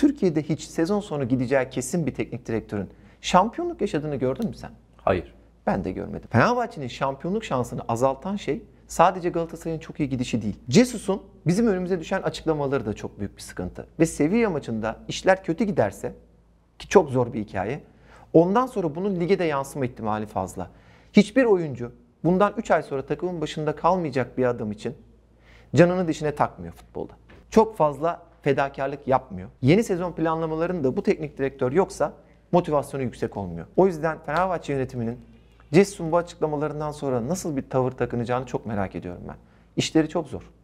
Türkiye'de hiç sezon sonu gideceği kesin bir teknik direktörün şampiyonluk yaşadığını gördün mü sen? Hayır. Ben de görmedim. Fenerbahçe'nin şampiyonluk şansını azaltan şey sadece Galatasaray'ın çok iyi gidişi değil. Cesus'un bizim önümüze düşen açıklamaları da çok büyük bir sıkıntı. Ve Sevilla maçında işler kötü giderse ki çok zor bir hikaye. Ondan sonra bunun lige de yansıma ihtimali fazla. Hiçbir oyuncu bundan 3 ay sonra takımın başında kalmayacak bir adam için canını dişine takmıyor futbolda. Çok fazla fedakarlık yapmıyor. Yeni sezon planlamalarında bu teknik direktör yoksa motivasyonu yüksek olmuyor. O yüzden Fenerbahçe yönetiminin Cessum bu açıklamalarından sonra nasıl bir tavır takınacağını çok merak ediyorum ben. İşleri çok zor.